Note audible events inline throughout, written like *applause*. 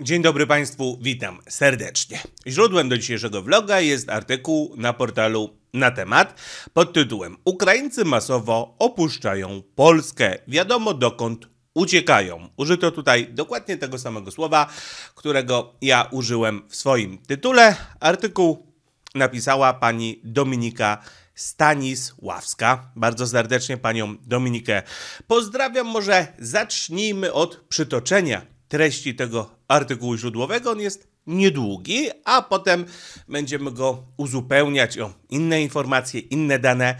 Dzień dobry Państwu, witam serdecznie. Źródłem do dzisiejszego vloga jest artykuł na portalu na temat pod tytułem Ukraińcy masowo opuszczają Polskę. Wiadomo dokąd uciekają. Użyto tutaj dokładnie tego samego słowa, którego ja użyłem w swoim tytule. Artykuł napisała pani Dominika Stanisławska. Bardzo serdecznie panią Dominikę pozdrawiam. Może zacznijmy od przytoczenia treści tego artykułu źródłowego. On jest niedługi, a potem będziemy go uzupełniać o inne informacje, inne dane,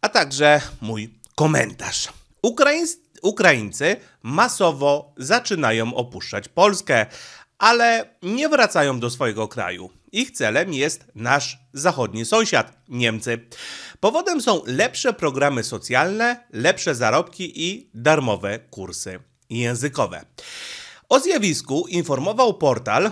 a także mój komentarz. Ukraińs Ukraińcy masowo zaczynają opuszczać Polskę, ale nie wracają do swojego kraju. Ich celem jest nasz zachodni sąsiad, Niemcy. Powodem są lepsze programy socjalne, lepsze zarobki i darmowe kursy językowe. O zjawisku informował portal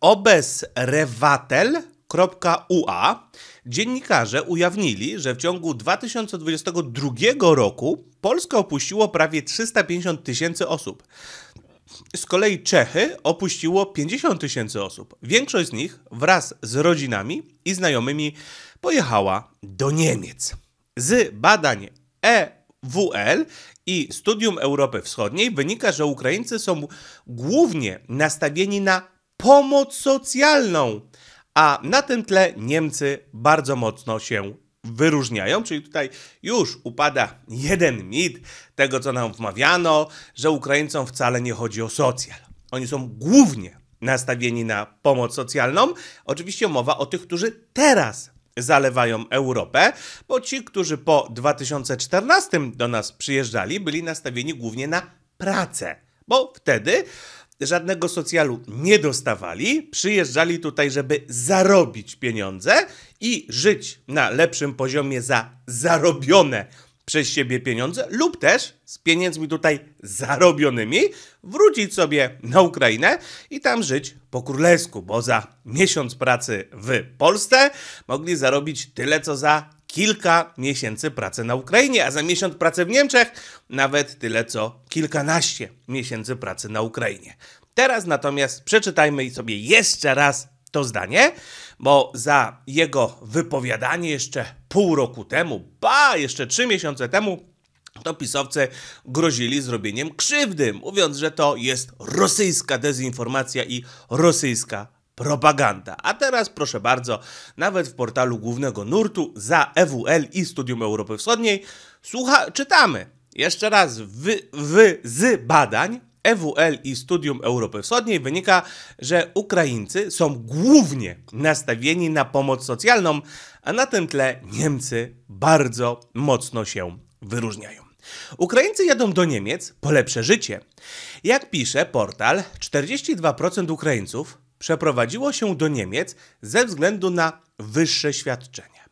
obezrewatel.ua. Dziennikarze ujawnili, że w ciągu 2022 roku Polskę opuściło prawie 350 tysięcy osób. Z kolei Czechy opuściło 50 tysięcy osób. Większość z nich wraz z rodzinami i znajomymi pojechała do Niemiec. Z badań EWL i studium Europy Wschodniej wynika, że Ukraińcy są głównie nastawieni na pomoc socjalną, a na tym tle Niemcy bardzo mocno się wyróżniają, czyli tutaj już upada jeden mit tego, co nam wmawiano, że Ukraińcom wcale nie chodzi o socjal. Oni są głównie nastawieni na pomoc socjalną. Oczywiście mowa o tych, którzy teraz zalewają Europę, bo ci, którzy po 2014 do nas przyjeżdżali, byli nastawieni głównie na pracę, bo wtedy żadnego socjalu nie dostawali, przyjeżdżali tutaj, żeby zarobić pieniądze i żyć na lepszym poziomie za zarobione przez siebie pieniądze lub też z pieniędzmi tutaj zarobionymi wrócić sobie na Ukrainę i tam żyć po królewsku, bo za miesiąc pracy w Polsce mogli zarobić tyle, co za kilka miesięcy pracy na Ukrainie, a za miesiąc pracy w Niemczech nawet tyle, co kilkanaście miesięcy pracy na Ukrainie. Teraz natomiast przeczytajmy sobie jeszcze raz to zdanie, bo za jego wypowiadanie jeszcze pół roku temu, ba, jeszcze trzy miesiące temu, to pisowcy grozili zrobieniem krzywdy, mówiąc, że to jest rosyjska dezinformacja i rosyjska propaganda. A teraz proszę bardzo, nawet w portalu głównego nurtu za EWL i Studium Europy Wschodniej słucha, czytamy jeszcze raz wy, wy, z badań EWL i Studium Europy Wschodniej wynika, że Ukraińcy są głównie nastawieni na pomoc socjalną, a na tym tle Niemcy bardzo mocno się wyróżniają. Ukraińcy jadą do Niemiec po lepsze życie. Jak pisze portal, 42% Ukraińców przeprowadziło się do Niemiec ze względu na wyższe świadczenia.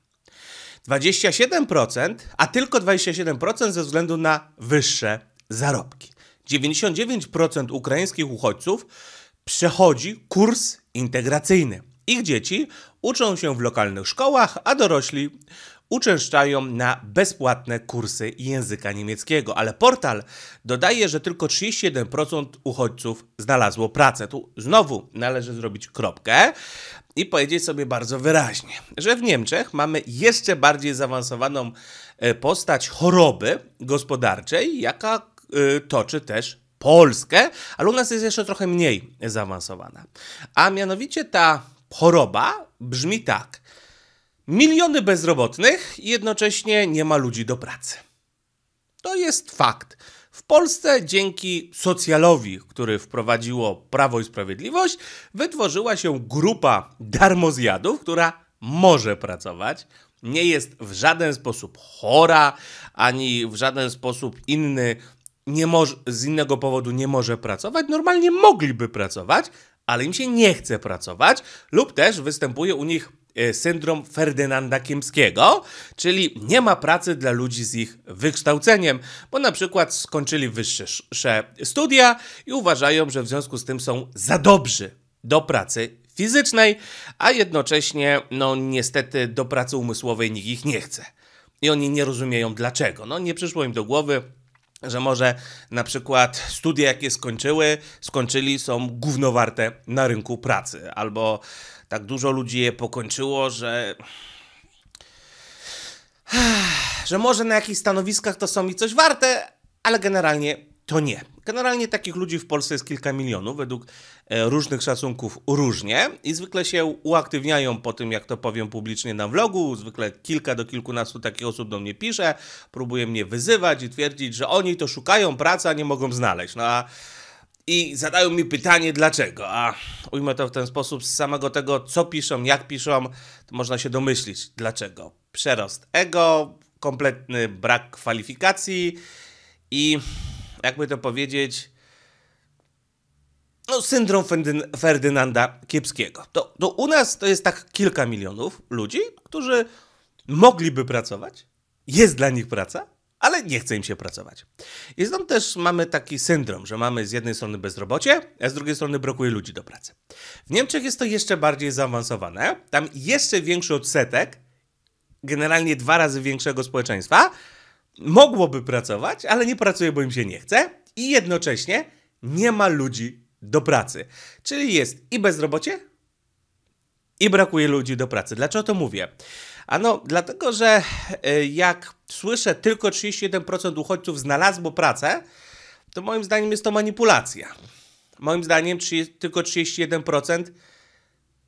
27%, a tylko 27% ze względu na wyższe zarobki. 99% ukraińskich uchodźców przechodzi kurs integracyjny. Ich dzieci uczą się w lokalnych szkołach, a dorośli uczęszczają na bezpłatne kursy języka niemieckiego, ale portal dodaje, że tylko 31% uchodźców znalazło pracę. Tu znowu należy zrobić kropkę i powiedzieć sobie bardzo wyraźnie, że w Niemczech mamy jeszcze bardziej zaawansowaną e, postać choroby gospodarczej, jaka Y, toczy też Polskę, ale u nas jest jeszcze trochę mniej zaawansowana. A mianowicie ta choroba brzmi tak. Miliony bezrobotnych i jednocześnie nie ma ludzi do pracy. To jest fakt. W Polsce dzięki socjalowi, który wprowadziło Prawo i Sprawiedliwość, wytworzyła się grupa darmozjadów, która może pracować, nie jest w żaden sposób chora, ani w żaden sposób inny nie może, z innego powodu nie może pracować, normalnie mogliby pracować, ale im się nie chce pracować, lub też występuje u nich e, syndrom Ferdynanda Kiemskiego, czyli nie ma pracy dla ludzi z ich wykształceniem, bo na przykład skończyli wyższe studia i uważają, że w związku z tym są za dobrzy do pracy fizycznej, a jednocześnie, no niestety, do pracy umysłowej nikt ich nie chce. I oni nie rozumieją dlaczego. No nie przyszło im do głowy, że może na przykład studia, jakie skończyły, skończyli, są gównowarte na rynku pracy, albo tak dużo ludzi je pokończyło, że *sighs* że może na jakichś stanowiskach to są mi coś warte, ale generalnie to nie. Generalnie takich ludzi w Polsce jest kilka milionów, według e, różnych szacunków różnie i zwykle się uaktywniają po tym, jak to powiem publicznie na vlogu. Zwykle kilka do kilkunastu takich osób do mnie pisze, próbuje mnie wyzywać i twierdzić, że oni to szukają pracy, a nie mogą znaleźć. No a i zadają mi pytanie dlaczego, a ujmę to w ten sposób, z samego tego co piszą, jak piszą, to można się domyślić dlaczego. Przerost ego, kompletny brak kwalifikacji i jakby to powiedzieć, no, syndrom Ferdynanda Kiepskiego. To, to u nas to jest tak kilka milionów ludzi, którzy mogliby pracować, jest dla nich praca, ale nie chce im się pracować. I stąd też mamy taki syndrom, że mamy z jednej strony bezrobocie, a z drugiej strony brakuje ludzi do pracy. W Niemczech jest to jeszcze bardziej zaawansowane. Tam jeszcze większy odsetek, generalnie dwa razy większego społeczeństwa, mogłoby pracować, ale nie pracuje, bo im się nie chce i jednocześnie nie ma ludzi do pracy. Czyli jest i bezrobocie, i brakuje ludzi do pracy. Dlaczego to mówię? Ano, dlatego, że e, jak słyszę, tylko 31% uchodźców znalazło pracę, to moim zdaniem jest to manipulacja. Moim zdaniem tylko 31%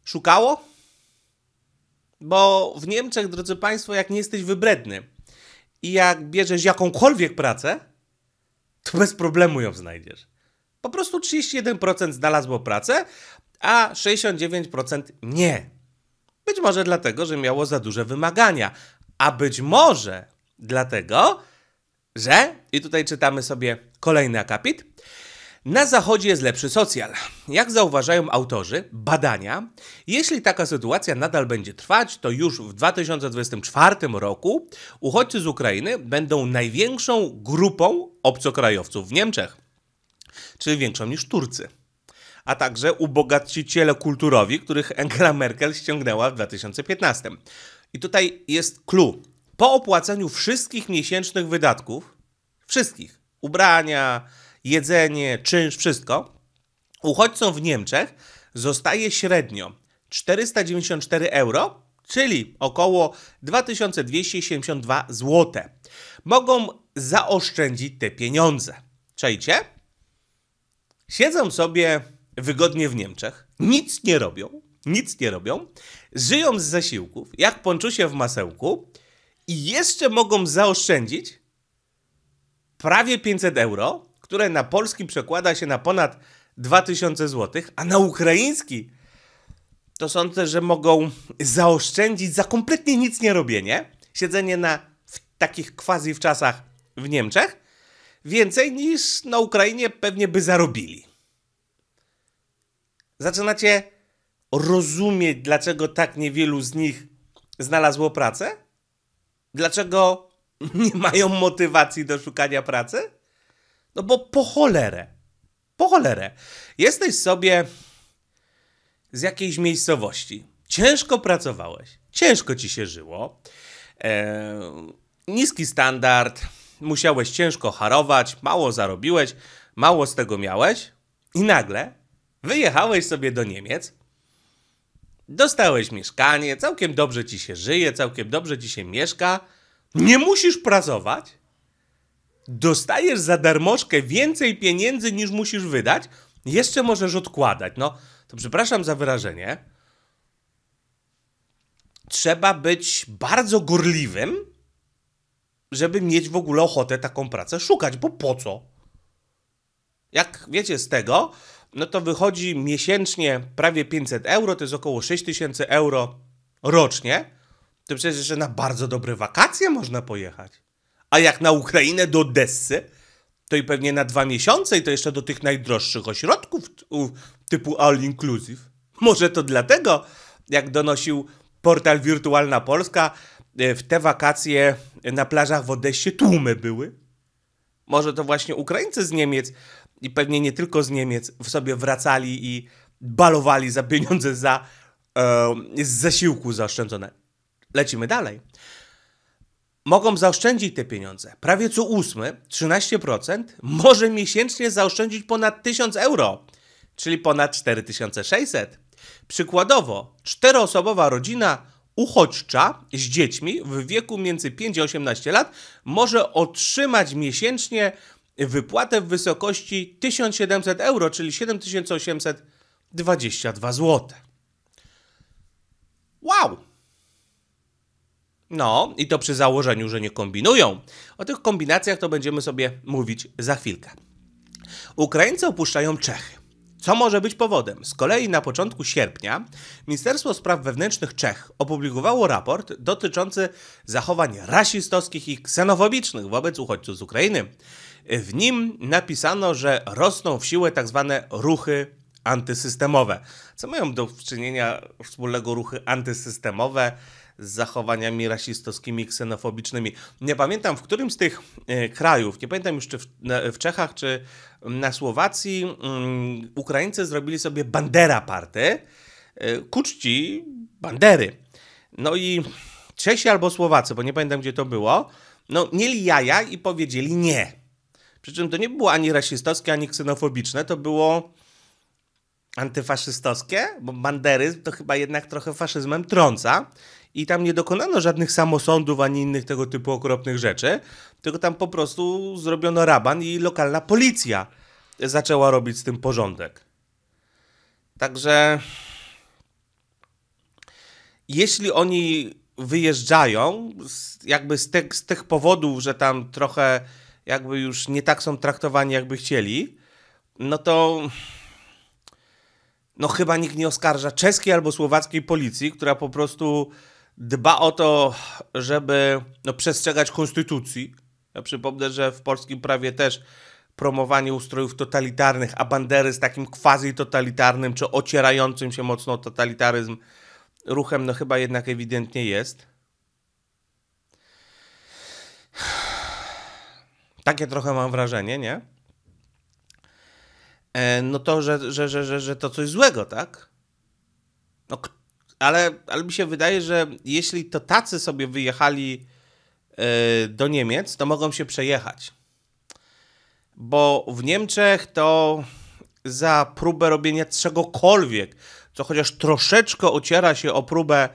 szukało, bo w Niemczech, drodzy Państwo, jak nie jesteś wybredny, i jak bierzesz jakąkolwiek pracę, to bez problemu ją znajdziesz. Po prostu 31% znalazło pracę, a 69% nie. Być może dlatego, że miało za duże wymagania, a być może dlatego, że, i tutaj czytamy sobie kolejny akapit, na zachodzie jest lepszy socjal. Jak zauważają autorzy badania, jeśli taka sytuacja nadal będzie trwać, to już w 2024 roku uchodźcy z Ukrainy będą największą grupą obcokrajowców w Niemczech, czyli większą niż Turcy. A także ubogaciciele kulturowi, których Angela Merkel ściągnęła w 2015. I tutaj jest clue. Po opłaceniu wszystkich miesięcznych wydatków, wszystkich, ubrania, jedzenie, czynsz, wszystko, uchodźcom w Niemczech zostaje średnio 494 euro, czyli około 2272 zł. Mogą zaoszczędzić te pieniądze. Czajcie? Siedzą sobie wygodnie w Niemczech, nic nie robią, nic nie robią, żyją z zasiłków, jak ponczusie w masełku i jeszcze mogą zaoszczędzić prawie 500 euro, które na polski przekłada się na ponad 2000 zł, a na ukraiński to sądzę, że mogą zaoszczędzić za kompletnie nic nie robienie, siedzenie na takich quasi w czasach w Niemczech, więcej niż na Ukrainie pewnie by zarobili. Zaczynacie rozumieć, dlaczego tak niewielu z nich znalazło pracę? Dlaczego nie mają motywacji do szukania pracy? No bo po cholerę. Po cholerę. Jesteś sobie z jakiejś miejscowości. Ciężko pracowałeś. Ciężko ci się żyło. Eee, niski standard. Musiałeś ciężko harować. Mało zarobiłeś. Mało z tego miałeś. I nagle wyjechałeś sobie do Niemiec. Dostałeś mieszkanie, całkiem dobrze ci się żyje, całkiem dobrze ci się mieszka. Nie musisz pracować dostajesz za darmożkę więcej pieniędzy niż musisz wydać, jeszcze możesz odkładać. No, to przepraszam za wyrażenie. Trzeba być bardzo gorliwym, żeby mieć w ogóle ochotę taką pracę szukać, bo po co? Jak wiecie z tego, no to wychodzi miesięcznie prawie 500 euro, to jest około 6000 euro rocznie. To przecież jeszcze na bardzo dobre wakacje można pojechać a jak na Ukrainę do Odessy, to i pewnie na dwa miesiące i to jeszcze do tych najdroższych ośrodków typu All Inclusive. Może to dlatego, jak donosił portal Wirtualna Polska, e, w te wakacje na plażach w Odessie tłumy były. Może to właśnie Ukraińcy z Niemiec i pewnie nie tylko z Niemiec w sobie wracali i balowali za pieniądze za, e, zasiłku zaoszczędzone. Lecimy dalej mogą zaoszczędzić te pieniądze. Prawie co ósmy, 13%, może miesięcznie zaoszczędzić ponad 1000 euro, czyli ponad 4600. Przykładowo, czteroosobowa rodzina uchodźcza z dziećmi w wieku między 5 a 18 lat może otrzymać miesięcznie wypłatę w wysokości 1700 euro, czyli 7822 zł. Wow! No, i to przy założeniu, że nie kombinują. O tych kombinacjach to będziemy sobie mówić za chwilkę. Ukraińcy opuszczają Czechy. Co może być powodem? Z kolei na początku sierpnia Ministerstwo Spraw Wewnętrznych Czech opublikowało raport dotyczący zachowań rasistowskich i ksenofobicznych wobec uchodźców z Ukrainy. W nim napisano, że rosną w siłę tzw. Tak ruchy antysystemowe. Co mają do czynienia wspólnego ruchy antysystemowe z zachowaniami rasistowskimi, ksenofobicznymi. Nie pamiętam, w którym z tych e, krajów, nie pamiętam już czy w, w Czechach, czy na Słowacji, mm, Ukraińcy zrobili sobie bandera party e, ku czci bandery. No i Czesi albo Słowacy, bo nie pamiętam gdzie to było, no mieli jaja i powiedzieli nie. Przy czym to nie było ani rasistowskie, ani ksenofobiczne, to było antyfaszystowskie, bo banderyzm to chyba jednak trochę faszyzmem trąca i tam nie dokonano żadnych samosądów ani innych tego typu okropnych rzeczy, tylko tam po prostu zrobiono raban i lokalna policja zaczęła robić z tym porządek. Także jeśli oni wyjeżdżają, jakby z, te, z tych powodów, że tam trochę jakby już nie tak są traktowani, jakby chcieli, no to no chyba nikt nie oskarża czeskiej albo słowackiej policji, która po prostu dba o to, żeby no, przestrzegać konstytucji. Ja przypomnę, że w polskim prawie też promowanie ustrojów totalitarnych, a bandery z takim quasi-totalitarnym czy ocierającym się mocno totalitaryzm ruchem, no chyba jednak ewidentnie jest. *sighs* Takie trochę mam wrażenie, nie? E, no to, że, że, że, że, że to coś złego, tak? No, ale, ale mi się wydaje, że jeśli to tacy sobie wyjechali e, do Niemiec, to mogą się przejechać. Bo w Niemczech to za próbę robienia czegokolwiek, co chociaż troszeczkę ociera się o próbę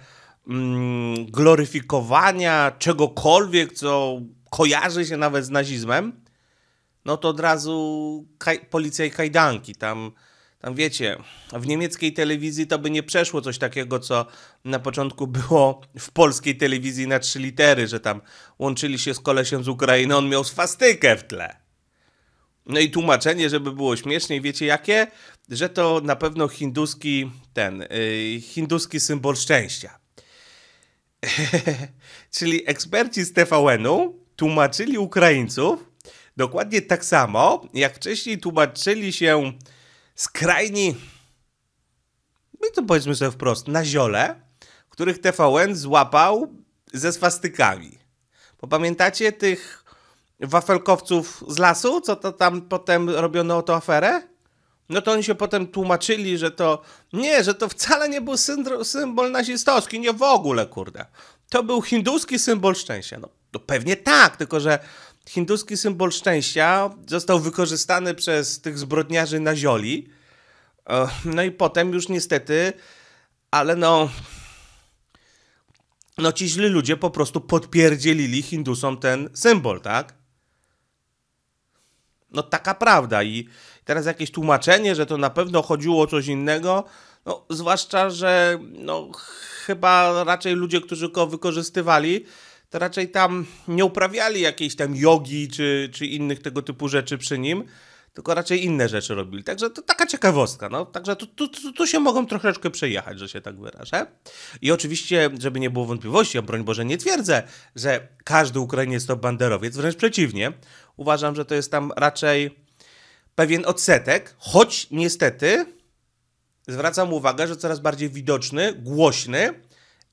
mm, gloryfikowania czegokolwiek, co kojarzy się nawet z nazizmem, no to od razu kaj, policja i kajdanki. Tam, tam wiecie, w niemieckiej telewizji to by nie przeszło coś takiego, co na początku było w polskiej telewizji na trzy litery, że tam łączyli się z kolesiem z Ukrainy, on miał swastykę w tle. No i tłumaczenie, żeby było śmieszniej, wiecie jakie? Że to na pewno hinduski ten, yy, hinduski symbol szczęścia. *laughs* Czyli eksperci z TVN-u tłumaczyli Ukraińców, Dokładnie tak samo, jak wcześniej tłumaczyli się skrajni, my no to powiedzmy sobie wprost, na ziole, których TVN złapał ze swastykami. Bo pamiętacie tych wafelkowców z lasu, co to tam potem robiono o to aferę? No to oni się potem tłumaczyli, że to nie, że to wcale nie był symbol nazistowski, nie w ogóle, kurde. To był hinduski symbol szczęścia. No, no pewnie tak, tylko że hinduski symbol szczęścia został wykorzystany przez tych zbrodniarzy na zioli. No i potem już niestety, ale no... No ci źli ludzie po prostu podpierdzielili Hindusom ten symbol, tak? No taka prawda i teraz jakieś tłumaczenie, że to na pewno chodziło o coś innego, no zwłaszcza, że no chyba raczej ludzie, którzy go wykorzystywali, to raczej tam nie uprawiali jakiejś tam jogi czy, czy innych tego typu rzeczy przy nim, tylko raczej inne rzeczy robili. Także to taka ciekawostka. No. Także tu, tu, tu, tu się mogą troszeczkę przejechać, że się tak wyrażę. I oczywiście, żeby nie było wątpliwości, ja broń Boże nie twierdzę, że każdy Ukrainiec to banderowiec, wręcz przeciwnie. Uważam, że to jest tam raczej pewien odsetek, choć niestety zwracam uwagę, że coraz bardziej widoczny, głośny,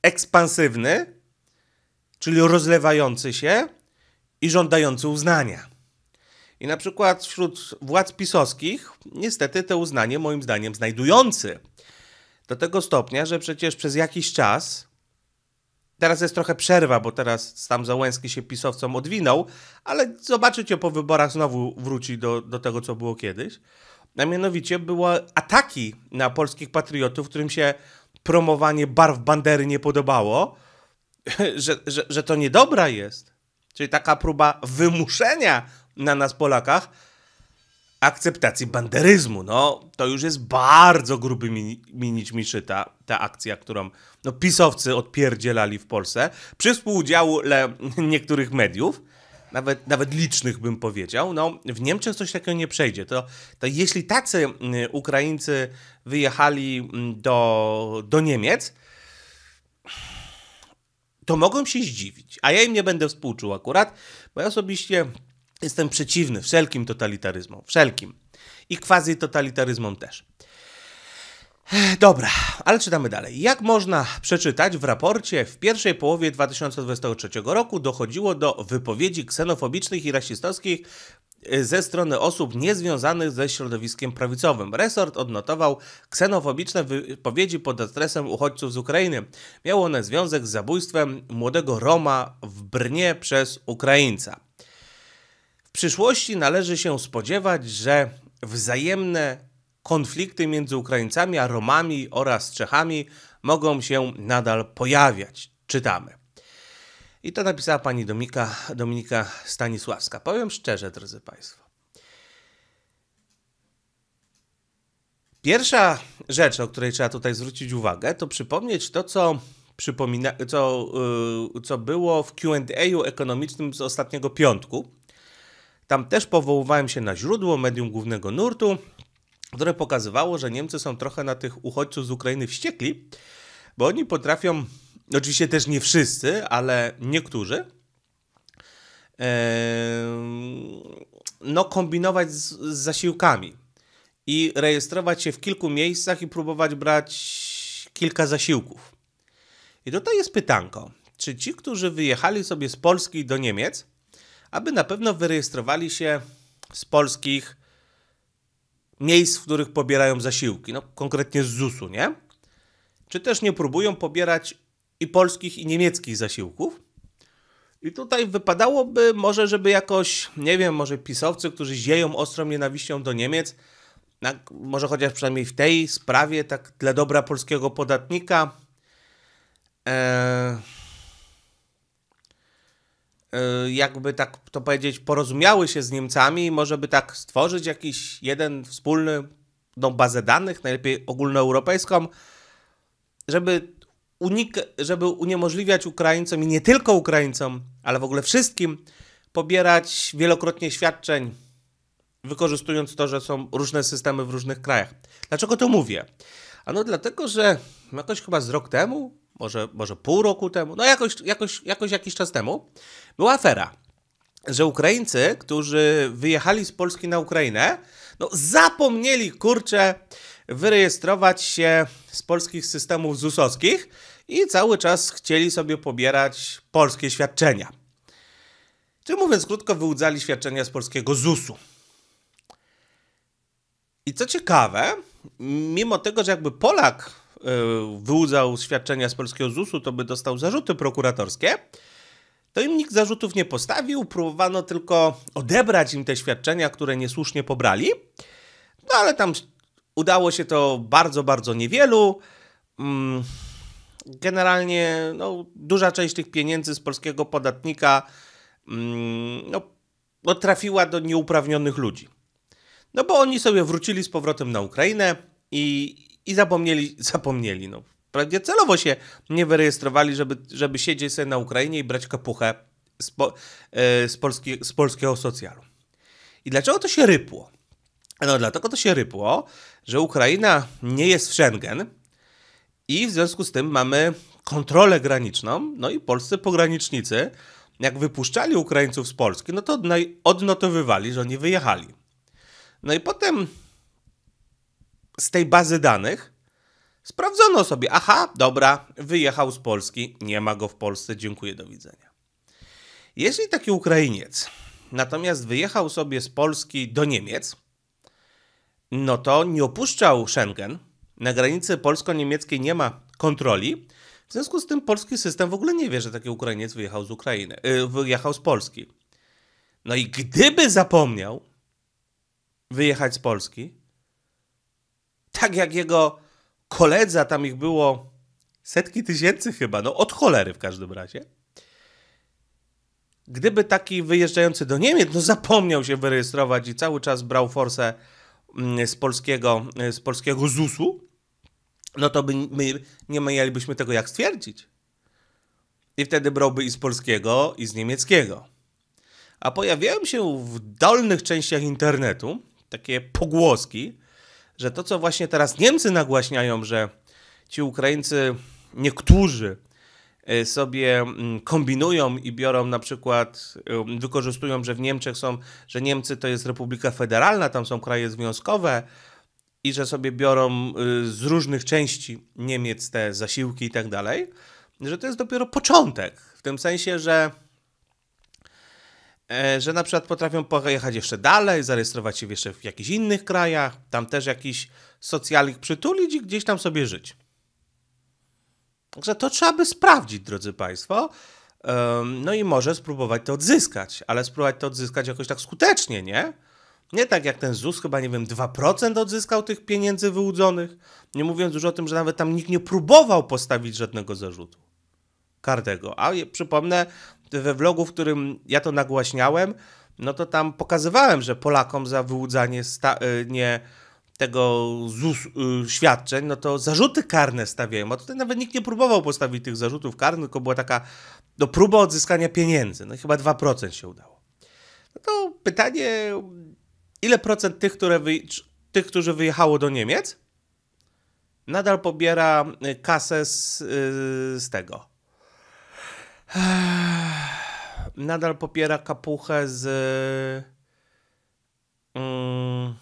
ekspansywny czyli rozlewający się i żądający uznania. I na przykład wśród władz pisowskich, niestety, te uznanie moim zdaniem znajdujący. Do tego stopnia, że przecież przez jakiś czas, teraz jest trochę przerwa, bo teraz tam Załęski się pisowcom odwinął, ale zobaczycie po wyborach znowu wróci do, do tego, co było kiedyś. A mianowicie były ataki na polskich patriotów, którym się promowanie barw bandery nie podobało *laughs* że, że, że to niedobra jest. Czyli taka próba wymuszenia na nas Polakach akceptacji banderyzmu. No, to już jest bardzo gruby mini, mini ta, ta akcja, którą no, pisowcy odpierdzielali w Polsce przy współudziale *laughs* niektórych mediów. Nawet, nawet licznych bym powiedział, no w Niemczech coś takiego nie przejdzie. To, to jeśli tacy y, Ukraińcy wyjechali mm, do, do Niemiec, to mogą się zdziwić. A ja im nie będę współczuł akurat, bo ja osobiście jestem przeciwny wszelkim totalitaryzmom, wszelkim. I quasi-totalitaryzmom też. Dobra, ale czytamy dalej. Jak można przeczytać w raporcie, w pierwszej połowie 2023 roku dochodziło do wypowiedzi ksenofobicznych i rasistowskich Y, ze strony osób niezwiązanych ze środowiskiem prawicowym. Resort odnotował ksenofobiczne wypowiedzi pod adresem uchodźców z Ukrainy. Miało one związek z zabójstwem młodego Roma w Brnie przez Ukraińca. W przyszłości należy się spodziewać, że wzajemne konflikty między Ukraińcami a Romami oraz Czechami mogą się nadal pojawiać. Czytamy. I to napisała pani Dominika, Dominika Stanisławska. Powiem szczerze, drodzy Państwo. Pierwsza rzecz, o której trzeba tutaj zwrócić uwagę, to przypomnieć to, co, przypomina, co, yy, co było w QA ekonomicznym z ostatniego piątku. Tam też powoływałem się na źródło, medium głównego nurtu, które pokazywało, że Niemcy są trochę na tych uchodźców z Ukrainy wściekli, bo oni potrafią Oczywiście też nie wszyscy, ale niektórzy. No, kombinować z, z zasiłkami i rejestrować się w kilku miejscach i próbować brać kilka zasiłków. I tutaj jest pytanko: czy ci, którzy wyjechali sobie z Polski do Niemiec, aby na pewno wyrejestrowali się z polskich miejsc, w których pobierają zasiłki, no konkretnie z ZUS-u, nie? Czy też nie próbują pobierać i polskich, i niemieckich zasiłków. I tutaj wypadałoby może, żeby jakoś, nie wiem, może pisowcy, którzy zieją ostrą nienawiścią do Niemiec, tak, może chociaż przynajmniej w tej sprawie, tak dla dobra polskiego podatnika, e, e, jakby tak to powiedzieć, porozumiały się z Niemcami może by tak stworzyć jakiś jeden wspólny no, bazę danych, najlepiej ogólnoeuropejską, żeby unik- żeby uniemożliwiać Ukraińcom i nie tylko Ukraińcom, ale w ogóle wszystkim pobierać wielokrotnie świadczeń, wykorzystując to, że są różne systemy w różnych krajach. Dlaczego to mówię? Ano dlatego, że jakoś chyba z rok temu, może, może pół roku temu, no jakoś, jakoś, jakoś jakiś czas temu, była afera, że Ukraińcy, którzy wyjechali z Polski na Ukrainę, no zapomnieli, kurczę, wyrejestrować się z polskich systemów ZUS-owskich, i cały czas chcieli sobie pobierać polskie świadczenia. Czy mówiąc krótko, wyłudzali świadczenia z polskiego ZUS-u. I co ciekawe, mimo tego, że jakby Polak e, wyłudzał świadczenia z polskiego ZUS-u, to by dostał zarzuty prokuratorskie, to im nikt zarzutów nie postawił, próbowano tylko odebrać im te świadczenia, które niesłusznie pobrali, no ale tam udało się to bardzo, bardzo niewielu. Mm generalnie no, duża część tych pieniędzy z polskiego podatnika mm, no, no, trafiła do nieuprawnionych ludzi. No bo oni sobie wrócili z powrotem na Ukrainę i, i zapomnieli, *laughs* zapomnieli, no. prawie celowo się nie wyrejestrowali, żeby, żeby siedzieć sobie na Ukrainie i brać kapuchę z, po, yy, z, polski, z polskiego socjalu. I dlaczego to się rypło? No dlatego to się rypło, że Ukraina nie jest w Schengen, i w związku z tym mamy kontrolę graniczną, no i polscy pogranicznicy, jak wypuszczali Ukraińców z Polski, no to odnotowywali, że oni wyjechali. No i potem z tej bazy danych sprawdzono sobie, aha, dobra, wyjechał z Polski, nie ma go w Polsce, dziękuję, do widzenia. Jeśli taki Ukrainiec natomiast wyjechał sobie z Polski do Niemiec, no to nie opuszczał Schengen, na granicy polsko-niemieckiej nie ma kontroli. W związku z tym polski system w ogóle nie wie, że taki Ukrainiec wyjechał z Ukrainy, y, wyjechał z Polski. No i gdyby zapomniał wyjechać z Polski, tak jak jego koledza, tam ich było setki tysięcy chyba, no od cholery w każdym razie. Gdyby taki wyjeżdżający do Niemiec, no zapomniał się wyrejestrować i cały czas brał forsę Mm, z polskiego, e, z polskiego ZUS-u, no to by, my nie mielibyśmy tego jak stwierdzić. I wtedy brałby i z polskiego, i z niemieckiego. A pojawiają się w dolnych częściach internetu takie pogłoski, że to, co właśnie teraz Niemcy nagłaśniają, że ci Ukraińcy, niektórzy, E, sobie mm, kombinują i biorą na przykład, wykorzystują, że w Niemczech są, że Niemcy to jest Republika Federalna, tam są kraje związkowe i że sobie biorą y, z różnych części Niemiec te zasiłki i tak dalej, że to jest dopiero początek. W tym sensie, że e, że na przykład potrafią pojechać jeszcze dalej, zarejestrować się jeszcze w jakichś innych krajach, tam też jakiś socjalik przytulić i gdzieś tam sobie żyć. Także to trzeba by sprawdzić, drodzy Państwo. No i może spróbować to odzyskać, ale spróbować to odzyskać jakoś tak skutecznie, nie? Nie tak jak ten ZUS, chyba nie wiem, 2% odzyskał tych pieniędzy wyłudzonych. Nie mówiąc już o tym, że nawet tam nikt nie próbował postawić żadnego zarzutu karnego. A przypomnę, we vlogu, w którym ja to nagłaśniałem, no to tam pokazywałem, że Polakom za wyłudzanie e, nie tego ZUS, y, świadczeń, no to zarzuty karne stawiają. A tutaj nawet nikt nie próbował postawić tych zarzutów karnych, tylko była taka no, próba odzyskania pieniędzy. No chyba 2% się udało. No to pytanie, ile procent tych, które wy, tych którzy wyjechało do Niemiec, nadal pobiera y, kasę z, y, z tego. Nadal pobiera kapuchę z... Yy,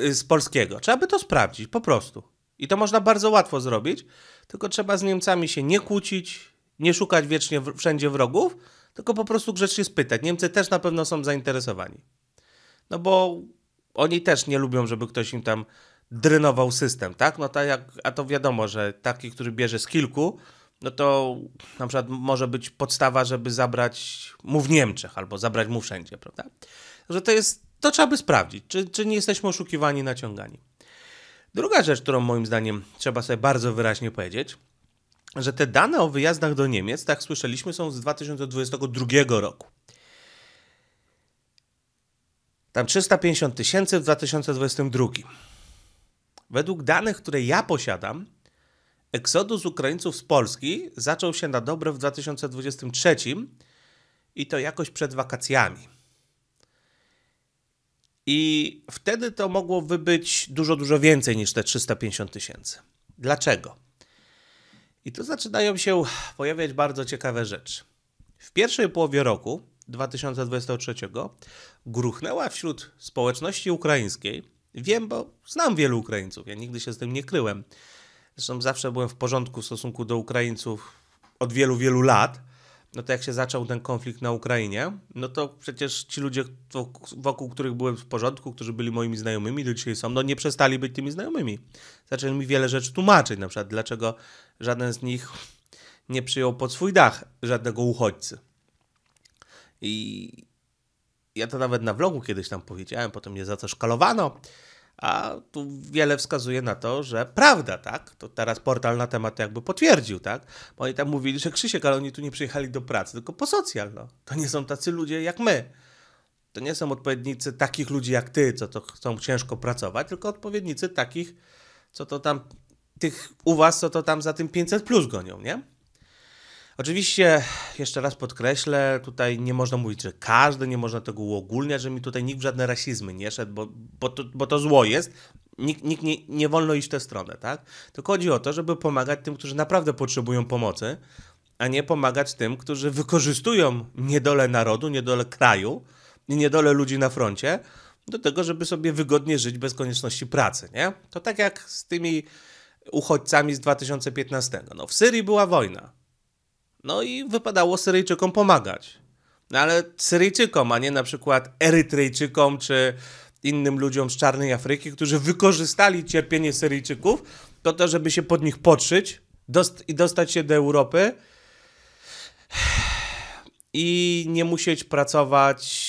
Y, z polskiego. Trzeba by to sprawdzić, po prostu. I to można bardzo łatwo zrobić, tylko trzeba z Niemcami się nie kłócić, nie szukać wiecznie wszędzie wrogów, tylko po prostu grzecznie spytać. Niemcy też na pewno są zainteresowani. No bo oni też nie lubią, żeby ktoś im tam drenował system, tak? No tak jak, a to wiadomo, że taki, który bierze z kilku, no to na przykład może być podstawa, żeby zabrać mu w Niemczech albo zabrać mu wszędzie, prawda? Że to jest to trzeba by sprawdzić, czy, czy nie jesteśmy oszukiwani, naciągani. Druga rzecz, którą moim zdaniem trzeba sobie bardzo wyraźnie powiedzieć, że te dane o wyjazdach do Niemiec, tak słyszeliśmy, są z 2022 roku. Tam 350 tysięcy w 2022. Według danych, które ja posiadam, eksodus Ukraińców z Polski zaczął się na dobre w 2023 i to jakoś przed wakacjami. I wtedy to mogło wybyć dużo, dużo więcej niż te 350 tysięcy. Dlaczego? I tu zaczynają się pojawiać bardzo ciekawe rzeczy. W pierwszej połowie roku 2023 gruchnęła wśród społeczności ukraińskiej, wiem, bo znam wielu Ukraińców, ja nigdy się z tym nie kryłem. Zresztą zawsze byłem w porządku w stosunku do Ukraińców od wielu, wielu lat no to jak się zaczął ten konflikt na Ukrainie, no to przecież ci ludzie, wokół których byłem w porządku, którzy byli moimi znajomymi, do dzisiaj są, no nie przestali być tymi znajomymi. Zaczęli mi wiele rzeczy tłumaczyć, na przykład dlaczego żaden z nich nie przyjął pod swój dach żadnego uchodźcy. I ja to nawet na vlogu kiedyś tam powiedziałem, potem mnie za to szkalowano, a tu wiele wskazuje na to, że prawda, tak? To teraz portal na temat jakby potwierdził, tak? Bo oni tam mówili, że Krzysiek, ale oni tu nie przyjechali do pracy, tylko po socjal, no. To nie są tacy ludzie jak my. To nie są odpowiednicy takich ludzi jak ty, co to chcą ciężko pracować, tylko odpowiednicy takich, co to tam, tych u was, co to tam za tym 500 plus gonią, nie? Oczywiście, jeszcze raz podkreślę, tutaj nie można mówić, że każdy, nie można tego uogólniać, że mi tutaj nikt w żadne rasizmy nie szedł, bo, bo, to, bo to zło jest. Nikt, nikt nie, nie wolno iść w tę stronę, tak? Tylko chodzi o to, żeby pomagać tym, którzy naprawdę potrzebują pomocy, a nie pomagać tym, którzy wykorzystują niedolę narodu, niedolę kraju i niedolę ludzi na froncie do tego, żeby sobie wygodnie żyć bez konieczności pracy, nie? To tak jak z tymi uchodźcami z 2015. No, w Syrii była wojna. No i wypadało Syryjczykom pomagać. No ale Syryjczykom, a nie na przykład Erytrejczykom czy innym ludziom z Czarnej Afryki, którzy wykorzystali cierpienie Syryjczyków po to, żeby się pod nich podszyć dost i dostać się do Europy i nie musieć pracować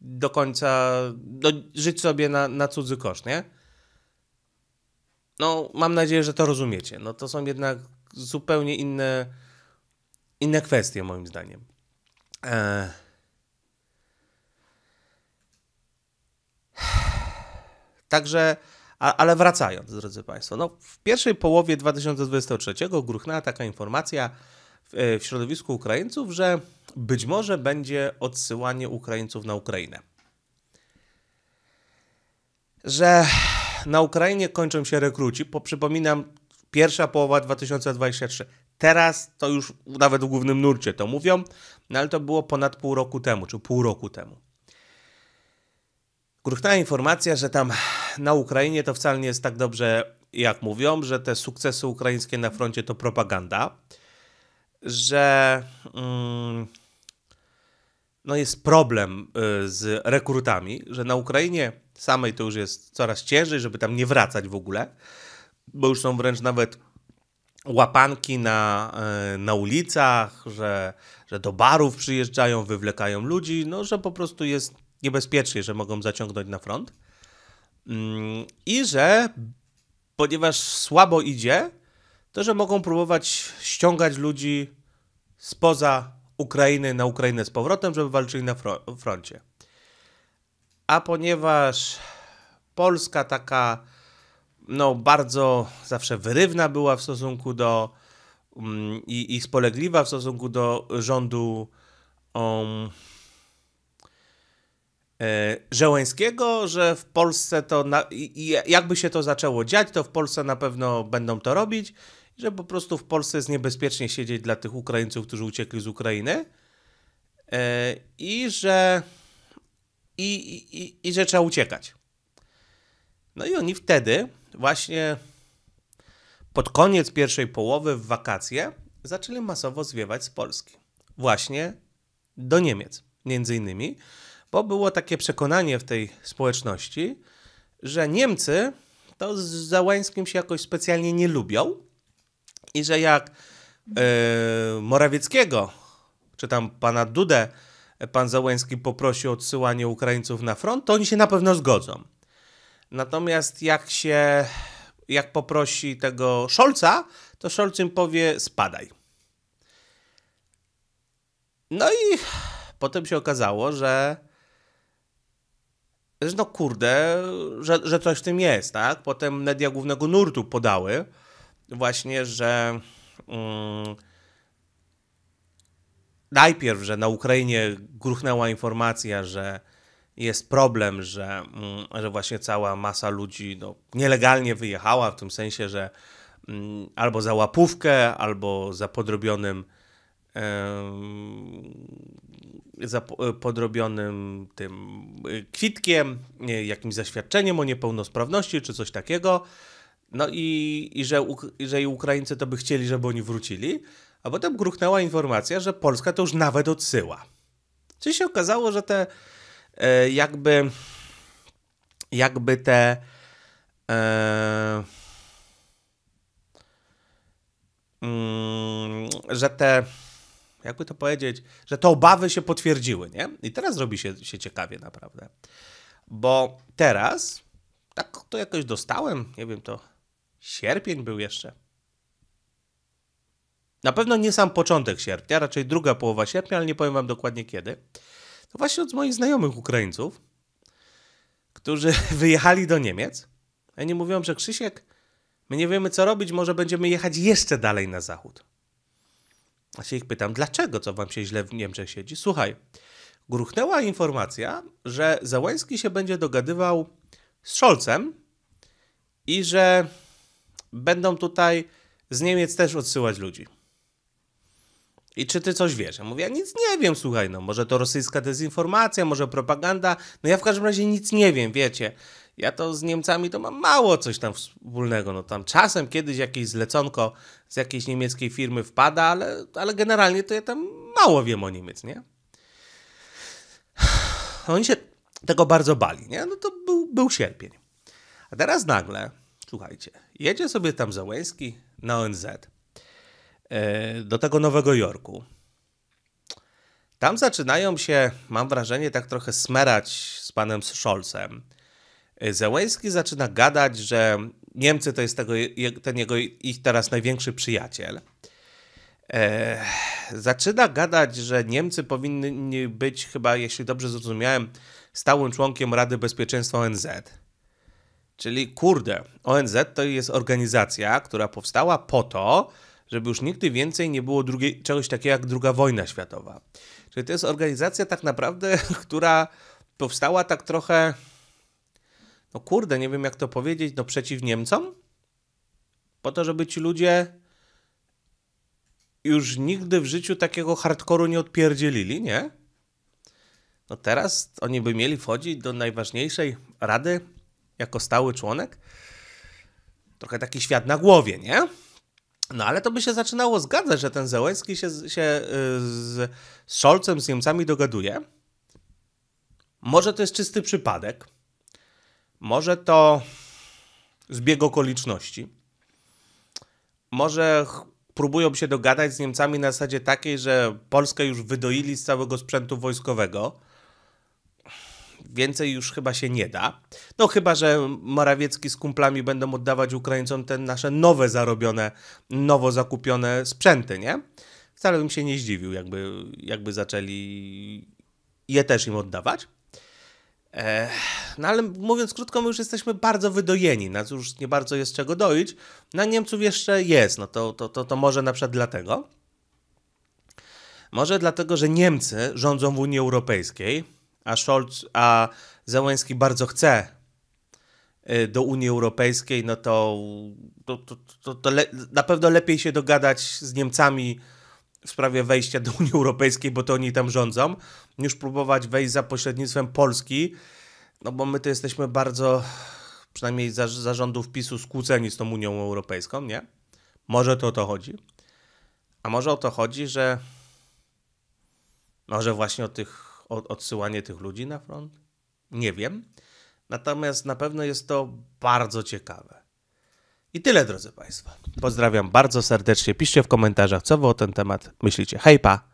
do końca, do, no, żyć sobie na, na cudzy koszt, nie? No, mam nadzieję, że to rozumiecie. No, to są jednak zupełnie inne inna kwestia moim zdaniem. Eee... *sighs* Także, a, ale wracając, drodzy Państwo, no, w pierwszej połowie 2023 gruchnęła taka informacja w, e, w środowisku Ukraińców, że być może będzie odsyłanie Ukraińców na Ukrainę. Że na Ukrainie kończą się rekruci, bo przypominam, pierwsza połowa 2023 Teraz to już nawet w głównym nurcie to mówią, no ale to było ponad pół roku temu, czy pół roku temu. Gruchnęła informacja, że tam na Ukrainie to wcale nie jest tak dobrze, jak mówią, że te sukcesy ukraińskie na froncie to propaganda, że mm, no jest problem y, z rekrutami, że na Ukrainie samej to już jest coraz ciężej, żeby tam nie wracać w ogóle, bo już są wręcz nawet łapanki na, e, na ulicach, że, że do barów przyjeżdżają, wywlekają ludzi, no że po prostu jest niebezpiecznie, że mogą zaciągnąć na front. Mm, I że ponieważ słabo idzie, to że mogą próbować ściągać ludzi spoza Ukrainy na Ukrainę z powrotem, żeby walczyli na froncie. A ponieważ Polska taka no, bardzo zawsze wyrywna była w stosunku do um, i, i spolegliwa w stosunku do rządu um, e, Żeleńskiego, że w Polsce to, na, i, i jakby się to zaczęło dziać, to w Polsce na pewno będą to robić, że po prostu w Polsce jest niebezpiecznie siedzieć dla tych Ukraińców, którzy uciekli z Ukrainy e, i że i, i, i, i że trzeba uciekać. No i oni wtedy właśnie pod koniec pierwszej połowy w wakacje zaczęli masowo zwiewać z Polski. Właśnie do Niemiec, między innymi, bo było takie przekonanie w tej społeczności, że Niemcy to z Załańskim się jakoś specjalnie nie lubią i że jak yy, Morawieckiego, czy tam pana Dudę, e, pan Załański poprosił o odsyłanie Ukraińców na front, to oni się na pewno zgodzą. Natomiast jak się, jak poprosi tego Szolca, to Szolc im powie spadaj. No i potem się okazało, że że no kurde, że, że coś w tym jest, tak? Potem media głównego nurtu podały właśnie, że mm, najpierw, że na Ukrainie gruchnęła informacja, że jest problem, że, mm, że właśnie cała masa ludzi no, nielegalnie wyjechała, w tym sensie, że mm, albo za łapówkę, albo za podrobionym za podrobionym tym y, kwitkiem, jakimś zaświadczeniem o niepełnosprawności czy coś takiego. No i, i że, i że Ukraińcy to by chcieli, żeby oni wrócili. A potem gruchnęła informacja, że Polska to już nawet odsyła. Czyli się okazało, że te E, jakby jakby te e, mm, że te jakby to powiedzieć, że te obawy się potwierdziły, nie? I teraz robi się, się ciekawie naprawdę. Bo teraz tak to jakoś dostałem, nie wiem, to sierpień był jeszcze. Na pewno nie sam początek sierpnia, raczej druga połowa sierpnia, ale nie powiem wam dokładnie kiedy właśnie od moich znajomych Ukraińców, którzy *laughs* wyjechali do Niemiec. Ja nie mówiłem, że Krzysiek, my nie wiemy co robić, może będziemy jechać jeszcze dalej na zachód. A się ich pytam, dlaczego, co wam się źle w Niemczech siedzi? Słuchaj, gruchnęła informacja, że Załański się będzie dogadywał z Scholzem i że będą tutaj z Niemiec też odsyłać ludzi. I czy ty coś wiesz? Ja mówię, ja nic nie wiem, słuchaj, no może to rosyjska dezinformacja, może propaganda, no ja w każdym razie nic nie wiem, wiecie. Ja to z Niemcami to mam mało coś tam wspólnego, no tam czasem kiedyś jakieś zleconko z jakiejś niemieckiej firmy wpada, ale, ale generalnie to ja tam mało wiem o Niemiec, nie? *sighs* Oni się tego bardzo bali, nie? No to był, był sierpień. A teraz nagle, słuchajcie, jedzie sobie tam Załęski na ONZ, E, do tego Nowego Jorku. Tam zaczynają się, mam wrażenie, tak trochę smerać z panem Scholzem. E, Zełęski zaczyna gadać, że Niemcy to jest tego, ten jego ich teraz największy przyjaciel. E, zaczyna gadać, że Niemcy powinny być chyba, jeśli dobrze zrozumiałem, stałym członkiem Rady Bezpieczeństwa ONZ. Czyli kurde, ONZ to jest organizacja, która powstała po to, żeby już nigdy więcej nie było drugiej, czegoś takiego jak druga wojna światowa. Czyli to jest organizacja tak naprawdę, *laughs* która powstała tak trochę, no kurde, nie wiem jak to powiedzieć, no przeciw Niemcom? Po to, żeby ci ludzie już nigdy w życiu takiego hardkoru nie odpierdzielili, nie? No teraz oni by mieli wchodzić do najważniejszej rady jako stały członek? Trochę taki świat na głowie, nie? No ale to by się zaczynało zgadzać, że ten Zełęski się, się y, z, z Scholzem, z Niemcami dogaduje. Może to jest czysty przypadek. Może to zbieg okoliczności. Może próbują się dogadać z Niemcami na zasadzie takiej, że Polskę już wydoili z całego sprzętu wojskowego Więcej już chyba się nie da. No chyba, że Morawiecki z kumplami będą oddawać Ukraińcom te nasze nowe zarobione, nowo zakupione sprzęty, nie? Wcale bym się nie zdziwił, jakby, jakby zaczęli je też im oddawać. No ale mówiąc krótko, my już jesteśmy bardzo wydojeni, nas już nie bardzo jest czego doić. Na Niemców jeszcze jest, no to, to, to, to może na przykład dlatego. Może dlatego, że Niemcy rządzą w Unii Europejskiej, a Scholz, a Zełęski bardzo chce y, do Unii Europejskiej, no to, to, to, to le, na pewno lepiej się dogadać z Niemcami w sprawie wejścia do Unii Europejskiej, bo to oni tam rządzą, niż próbować wejść za pośrednictwem Polski, no bo my to jesteśmy bardzo, przynajmniej za, za rządów PiSu, skłóceni z tą Unią Europejską, nie? Może to o to chodzi. A może o to chodzi, że może no, właśnie o tych odsyłanie tych ludzi na front? Nie wiem. Natomiast na pewno jest to bardzo ciekawe. I tyle, drodzy Państwo. Pozdrawiam bardzo serdecznie. Piszcie w komentarzach, co Wy o ten temat myślicie. Hej, pa!